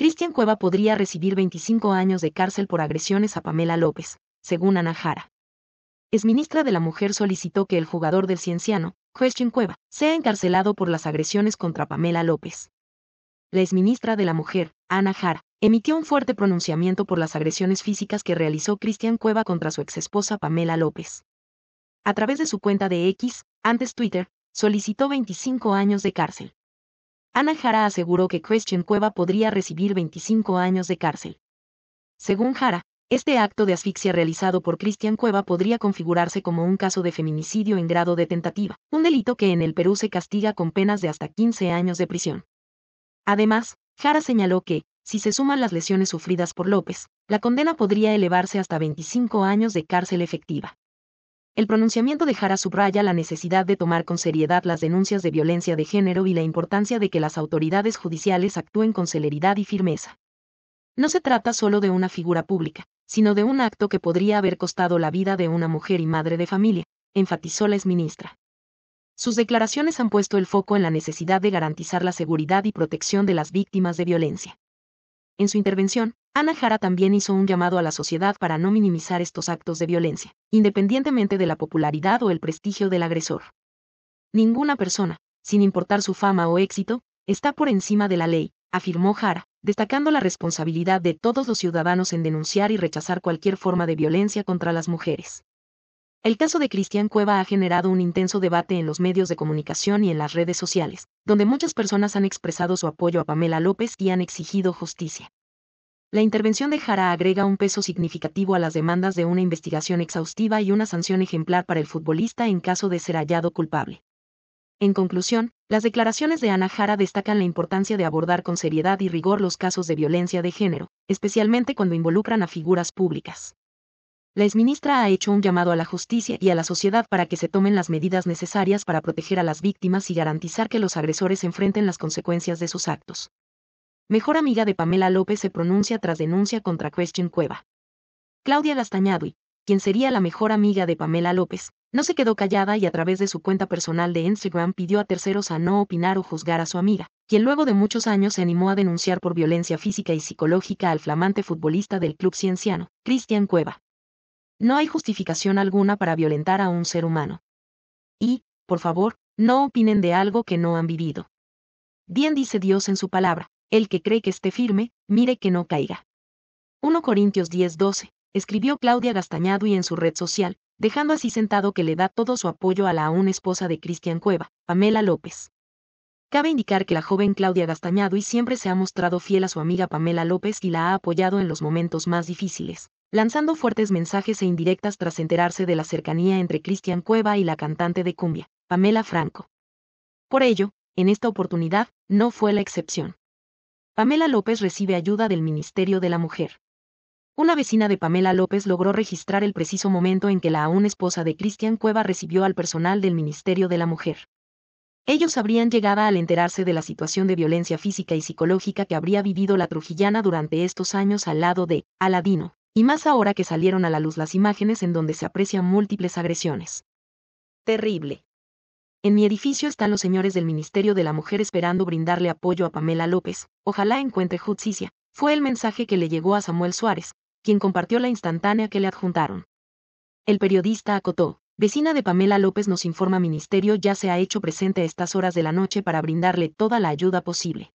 Cristian Cueva podría recibir 25 años de cárcel por agresiones a Pamela López, según Ana Jara. Exministra de la Mujer solicitó que el jugador del Cienciano, Christian Cueva, sea encarcelado por las agresiones contra Pamela López. La exministra de la Mujer, Ana Jara, emitió un fuerte pronunciamiento por las agresiones físicas que realizó Cristian Cueva contra su exesposa Pamela López. A través de su cuenta de X, antes Twitter, solicitó 25 años de cárcel. Ana Jara aseguró que Christian Cueva podría recibir 25 años de cárcel. Según Jara, este acto de asfixia realizado por Christian Cueva podría configurarse como un caso de feminicidio en grado de tentativa, un delito que en el Perú se castiga con penas de hasta 15 años de prisión. Además, Jara señaló que, si se suman las lesiones sufridas por López, la condena podría elevarse hasta 25 años de cárcel efectiva. El pronunciamiento dejará subraya la necesidad de tomar con seriedad las denuncias de violencia de género y la importancia de que las autoridades judiciales actúen con celeridad y firmeza. No se trata solo de una figura pública, sino de un acto que podría haber costado la vida de una mujer y madre de familia, enfatizó la exministra. Sus declaraciones han puesto el foco en la necesidad de garantizar la seguridad y protección de las víctimas de violencia. En su intervención, Ana Jara también hizo un llamado a la sociedad para no minimizar estos actos de violencia, independientemente de la popularidad o el prestigio del agresor. Ninguna persona, sin importar su fama o éxito, está por encima de la ley, afirmó Jara, destacando la responsabilidad de todos los ciudadanos en denunciar y rechazar cualquier forma de violencia contra las mujeres. El caso de Cristian Cueva ha generado un intenso debate en los medios de comunicación y en las redes sociales, donde muchas personas han expresado su apoyo a Pamela López y han exigido justicia. La intervención de Jara agrega un peso significativo a las demandas de una investigación exhaustiva y una sanción ejemplar para el futbolista en caso de ser hallado culpable. En conclusión, las declaraciones de Ana Jara destacan la importancia de abordar con seriedad y rigor los casos de violencia de género, especialmente cuando involucran a figuras públicas. La exministra ha hecho un llamado a la justicia y a la sociedad para que se tomen las medidas necesarias para proteger a las víctimas y garantizar que los agresores enfrenten las consecuencias de sus actos. Mejor amiga de Pamela López se pronuncia tras denuncia contra Christian Cueva. Claudia Lastañadui, quien sería la mejor amiga de Pamela López, no se quedó callada y a través de su cuenta personal de Instagram pidió a terceros a no opinar o juzgar a su amiga, quien luego de muchos años se animó a denunciar por violencia física y psicológica al flamante futbolista del club cienciano, Cristian Cueva. No hay justificación alguna para violentar a un ser humano. Y, por favor, no opinen de algo que no han vivido. Bien dice Dios en su palabra, el que cree que esté firme, mire que no caiga. 1 Corintios 10:12, escribió Claudia Gastañado y en su red social, dejando así sentado que le da todo su apoyo a la aún esposa de Cristian Cueva, Pamela López. Cabe indicar que la joven Claudia Gastañado y siempre se ha mostrado fiel a su amiga Pamela López y la ha apoyado en los momentos más difíciles, lanzando fuertes mensajes e indirectas tras enterarse de la cercanía entre Cristian Cueva y la cantante de cumbia, Pamela Franco. Por ello, en esta oportunidad, no fue la excepción. Pamela López recibe ayuda del Ministerio de la Mujer. Una vecina de Pamela López logró registrar el preciso momento en que la aún esposa de Cristian Cueva recibió al personal del Ministerio de la Mujer. Ellos habrían llegado al enterarse de la situación de violencia física y psicológica que habría vivido la trujillana durante estos años al lado de Aladino. Y más ahora que salieron a la luz las imágenes en donde se aprecian múltiples agresiones. Terrible. En mi edificio están los señores del Ministerio de la Mujer esperando brindarle apoyo a Pamela López. Ojalá encuentre justicia. Fue el mensaje que le llegó a Samuel Suárez, quien compartió la instantánea que le adjuntaron. El periodista acotó, vecina de Pamela López nos informa Ministerio ya se ha hecho presente a estas horas de la noche para brindarle toda la ayuda posible.